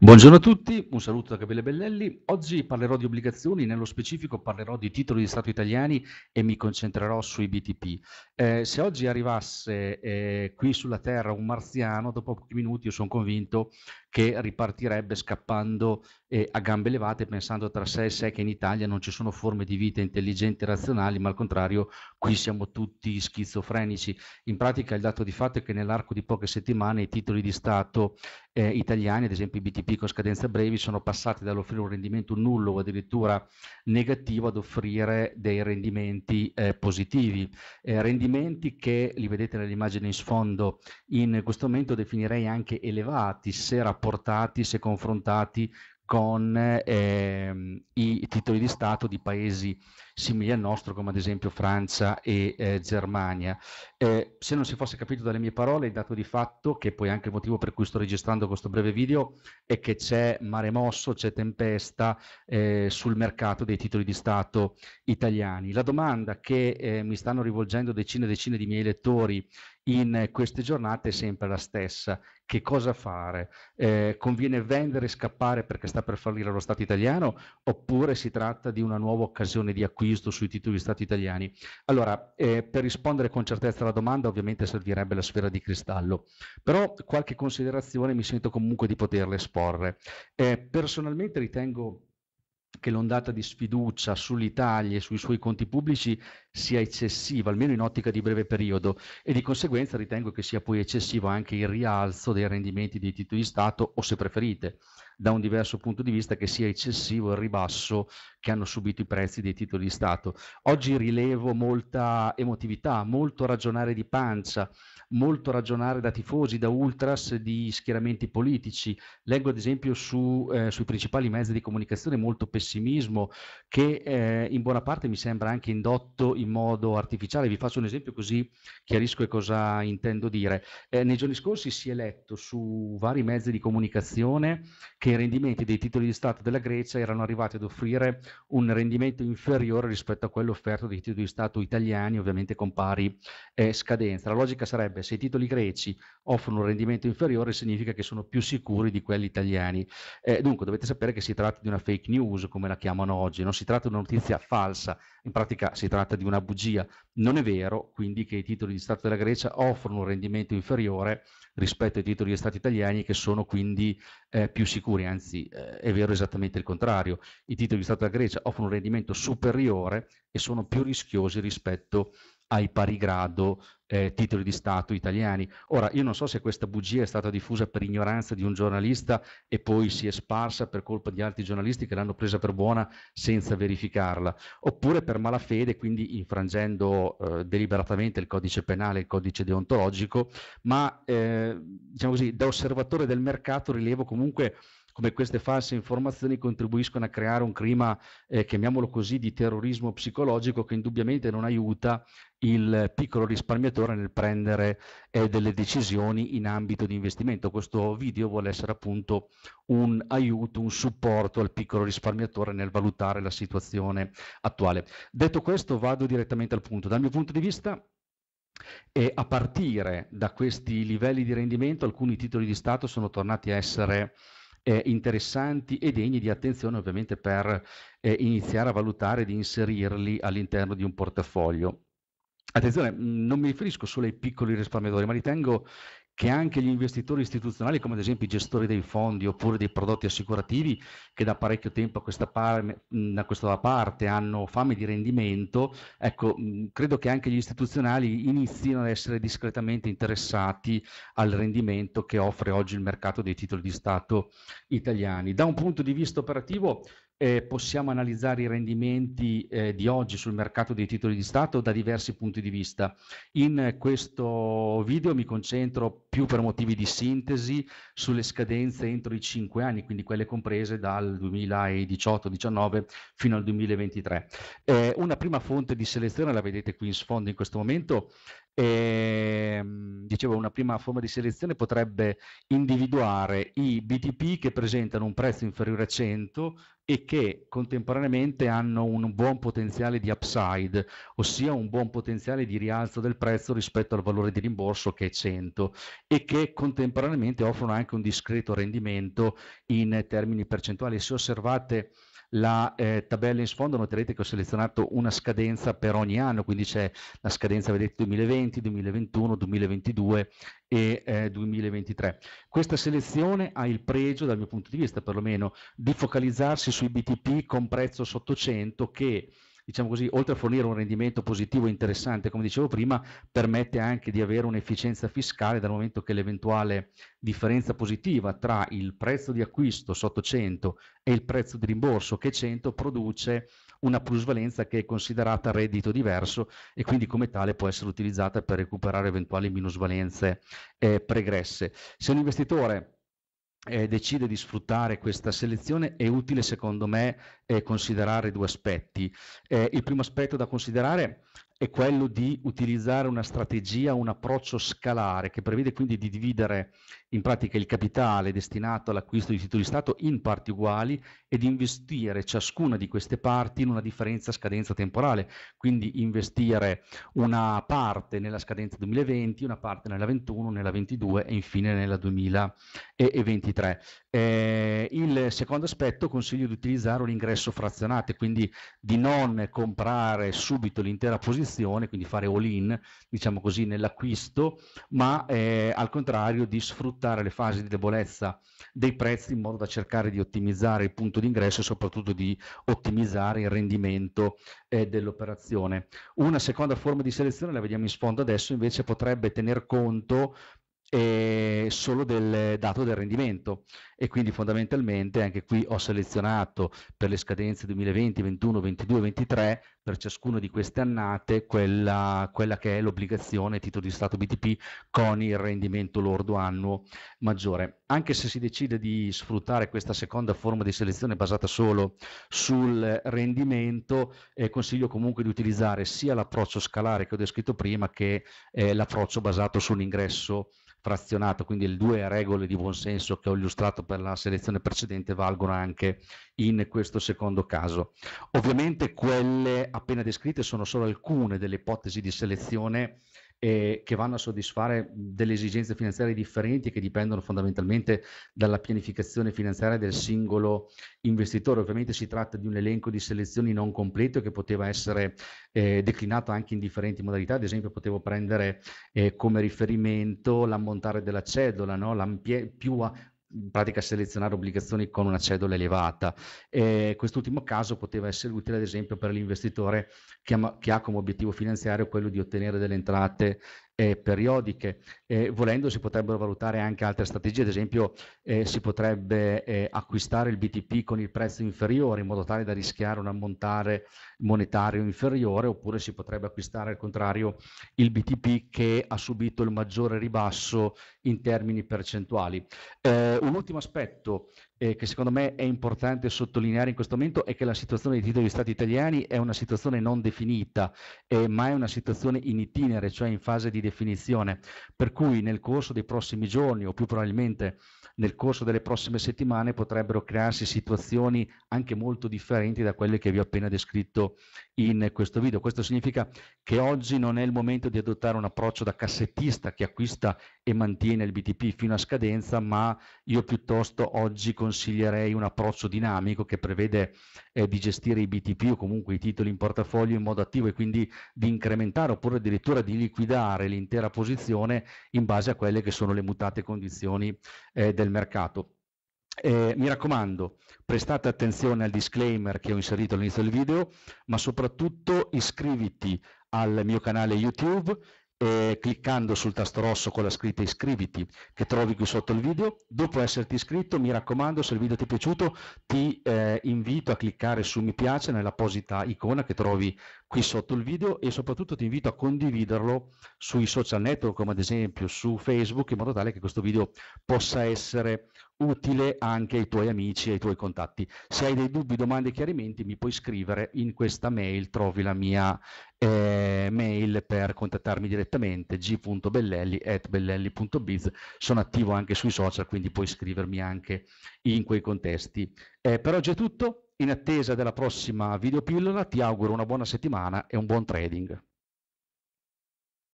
Buongiorno a tutti, un saluto da Gabriele Bellelli. Oggi parlerò di obbligazioni, nello specifico parlerò di titoli di Stato italiani e mi concentrerò sui BTP. Eh, se oggi arrivasse eh, qui sulla Terra un marziano, dopo pochi minuti io sono convinto che ripartirebbe scappando eh, a gambe levate pensando tra sé e sé che in Italia non ci sono forme di vita intelligenti e razionali, ma al contrario qui siamo tutti schizofrenici. In pratica il dato di fatto è che nell'arco di poche settimane i titoli di Stato eh, italiani, ad esempio i BTP con scadenza brevi, sono passati dall'offrire un rendimento nullo o addirittura negativo ad offrire dei rendimenti eh, positivi. Eh, rendimenti che li vedete nell'immagine in sfondo, in questo momento definirei anche elevati se rapportati rapportati, se confrontati con eh, i titoli di Stato di paesi simili al nostro, come ad esempio Francia e eh, Germania. Eh, se non si fosse capito dalle mie parole, il dato di fatto, che poi anche il motivo per cui sto registrando questo breve video, è che c'è mare mosso, c'è tempesta eh, sul mercato dei titoli di Stato italiani. La domanda che eh, mi stanno rivolgendo decine e decine di miei lettori in queste giornate è sempre la stessa. Che cosa fare? Eh, conviene vendere e scappare perché sta per fallire lo Stato italiano oppure si tratta di una nuova occasione di acquisto? visto sui titoli di Stato italiani? Allora, eh, per rispondere con certezza alla domanda ovviamente servirebbe la sfera di cristallo, però qualche considerazione mi sento comunque di poterla esporre. Eh, personalmente ritengo che l'ondata di sfiducia sull'Italia e sui suoi conti pubblici sia eccessiva, almeno in ottica di breve periodo, e di conseguenza ritengo che sia poi eccessivo anche il rialzo dei rendimenti dei titoli di Stato o, se preferite, da un diverso punto di vista che sia eccessivo il ribasso che hanno subito i prezzi dei titoli di Stato. Oggi rilevo molta emotività, molto ragionare di pancia, molto ragionare da tifosi, da ultras di schieramenti politici. Leggo ad esempio su, eh, sui principali mezzi di comunicazione molto pessimismo che eh, in buona parte mi sembra anche indotto in modo artificiale. Vi faccio un esempio così chiarisco cosa intendo dire. Eh, nei giorni scorsi si è letto su vari mezzi di comunicazione che che i rendimenti dei titoli di Stato della Grecia erano arrivati ad offrire un rendimento inferiore rispetto a quello offerto dai titoli di Stato italiani, ovviamente con pari eh, scadenza. La logica sarebbe se i titoli greci offrono un rendimento inferiore significa che sono più sicuri di quelli italiani. Eh, dunque dovete sapere che si tratta di una fake news, come la chiamano oggi, non si tratta di una notizia falsa, in pratica si tratta di una bugia. Non è vero quindi che i titoli di Stato della Grecia offrono un rendimento inferiore rispetto ai titoli di Stato italiani che sono quindi eh, più sicuri sicuri, anzi eh, è vero esattamente il contrario, i titoli di Stato della Grecia offrono un rendimento superiore e sono più rischiosi rispetto ai pari grado eh, titoli di Stato italiani. Ora, io non so se questa bugia è stata diffusa per ignoranza di un giornalista e poi si è sparsa per colpa di altri giornalisti che l'hanno presa per buona senza verificarla, oppure per malafede, quindi infrangendo eh, deliberatamente il codice penale, il codice deontologico, ma eh, diciamo così, da osservatore del mercato rilevo comunque come queste false informazioni contribuiscono a creare un clima, eh, chiamiamolo così, di terrorismo psicologico che indubbiamente non aiuta il piccolo risparmiatore nel prendere eh, delle decisioni in ambito di investimento. Questo video vuole essere appunto un aiuto, un supporto al piccolo risparmiatore nel valutare la situazione attuale. Detto questo vado direttamente al punto. Dal mio punto di vista e a partire da questi livelli di rendimento alcuni titoli di Stato sono tornati a essere eh, interessanti e degni di attenzione ovviamente per eh, iniziare a valutare di inserirli all'interno di un portafoglio. Attenzione, mm, non mi riferisco solo ai piccoli risparmiatori, ma ritengo che anche gli investitori istituzionali, come ad esempio i gestori dei fondi oppure dei prodotti assicurativi, che da parecchio tempo a questa, par- a questa parte hanno fame di rendimento, ecco, credo che anche gli istituzionali inizino ad essere discretamente interessati al rendimento che offre oggi il mercato dei titoli di Stato italiani. Da un punto di vista operativo, eh, possiamo analizzare i rendimenti eh, di oggi sul mercato dei titoli di Stato da diversi punti di vista. In questo video mi concentro più per motivi di sintesi sulle scadenze entro i 5 anni, quindi quelle comprese dal 2018-19 fino al 2023. Eh, una prima fonte di selezione, la vedete qui in sfondo in questo momento, e, ehm, dicevo, una prima forma di selezione potrebbe individuare i BTP che presentano un prezzo inferiore a 100 e che contemporaneamente hanno un buon potenziale di upside, ossia un buon potenziale di rialzo del prezzo rispetto al valore di rimborso che è 100 e che contemporaneamente offrono anche un discreto rendimento in termini percentuali. Se osservate la eh, tabella in sfondo noterete che ho selezionato una scadenza per ogni anno, quindi c'è la scadenza vedete 2020, 2021, 2022 e eh, 2023. Questa selezione ha il pregio, dal mio punto di vista perlomeno, di focalizzarsi sui BTP con prezzo sotto 100 che diciamo così, oltre a fornire un rendimento positivo e interessante, come dicevo prima, permette anche di avere un'efficienza fiscale dal momento che l'eventuale differenza positiva tra il prezzo di acquisto sotto 100 e il prezzo di rimborso che 100 produce una plusvalenza che è considerata reddito diverso e quindi come tale può essere utilizzata per recuperare eventuali minusvalenze eh, pregresse. Se un investitore eh, decide di sfruttare questa selezione è utile secondo me eh, considerare due aspetti. Eh, il primo aspetto da considerare è quello di utilizzare una strategia, un approccio scalare che prevede quindi di dividere in pratica il capitale destinato all'acquisto di titoli di Stato in parti uguali e di investire ciascuna di queste parti in una differenza scadenza temporale, quindi investire una parte nella scadenza 2020, una parte nella 21, nella 22 e infine nella 2023. Eh, il secondo aspetto consiglio di utilizzare un ingresso frazionato, quindi di non comprare subito l'intera posizione, quindi fare all-in, diciamo così, nell'acquisto, ma eh, al contrario di sfruttare le fasi di debolezza dei prezzi in modo da cercare di ottimizzare il punto d'ingresso e soprattutto di ottimizzare il rendimento eh, dell'operazione. Una seconda forma di selezione, la vediamo in sfondo adesso, invece potrebbe tener conto eh, solo del dato del rendimento e quindi fondamentalmente anche qui ho selezionato per le scadenze 2020, 21, 22, 23 per ciascuna di queste annate quella, quella che è l'obbligazione titolo di Stato BTP con il rendimento lordo annuo maggiore. Anche se si decide di sfruttare questa seconda forma di selezione basata solo sul rendimento, eh, consiglio comunque di utilizzare sia l'approccio scalare che ho descritto prima che eh, l'approccio basato sull'ingresso frazionato, quindi le due regole di buonsenso che ho illustrato per la selezione precedente valgono anche in questo secondo caso. Ovviamente quelle appena descritte sono solo alcune delle ipotesi di selezione eh, che vanno a soddisfare delle esigenze finanziarie differenti che dipendono fondamentalmente dalla pianificazione finanziaria del singolo investitore. Ovviamente si tratta di un elenco di selezioni non completo che poteva essere eh, declinato anche in differenti modalità, ad esempio potevo prendere eh, come riferimento l'ammontare della cedola, no? più in pratica selezionare obbligazioni con una cedola elevata. E quest'ultimo caso poteva essere utile ad esempio per l'investitore che ha, che ha, come obiettivo finanziario quello di ottenere delle entrate eh, periodiche. Eh, volendo si potrebbero valutare anche altre strategie, ad esempio eh, si potrebbe eh, acquistare il BTP con il prezzo inferiore in modo tale da rischiare un ammontare monetario inferiore oppure si potrebbe acquistare al contrario il BTP che ha subito il maggiore ribasso in termini percentuali. Eh, un ultimo aspetto eh, che secondo me è importante sottolineare in questo momento è che la situazione dei titoli di Stato italiani è una situazione non definita, eh, ma è una situazione in itinere, cioè in fase di definizione, per cui nel corso dei prossimi giorni o più probabilmente nel corso delle prossime settimane potrebbero crearsi situazioni anche molto differenti da quelle che vi ho appena descritto in questo video. Questo significa che oggi non è il momento di adottare un approccio da cassettista che acquista e mantiene il BTP fino a scadenza, ma io piuttosto oggi con consiglierei un approccio dinamico che prevede eh, di gestire i BTP o comunque i titoli in portafoglio in modo attivo e quindi di incrementare oppure addirittura di liquidare l'intera posizione in base a quelle che sono le mutate condizioni eh, del mercato. Eh, mi raccomando, prestate attenzione al disclaimer che ho inserito all'inizio del video, ma soprattutto iscriviti al mio canale YouTube, eh, cliccando sul tasto rosso con la scritta iscriviti che trovi qui sotto il video. Dopo esserti iscritto, mi raccomando, se il video ti è piaciuto, ti eh, invito a cliccare su mi piace nell'apposita icona che trovi qui sotto il video e soprattutto ti invito a condividerlo sui social network come ad esempio su Facebook in modo tale che questo video possa essere utile anche ai tuoi amici e ai tuoi contatti. Se hai dei dubbi, domande, chiarimenti, mi puoi scrivere in questa mail, trovi la mia eh, mail per contattarmi direttamente, g.bellelli.biz. sono attivo anche sui social, quindi puoi scrivermi anche in quei contesti. Eh, per oggi è tutto, in attesa della prossima videopillola ti auguro una buona settimana e un buon trading.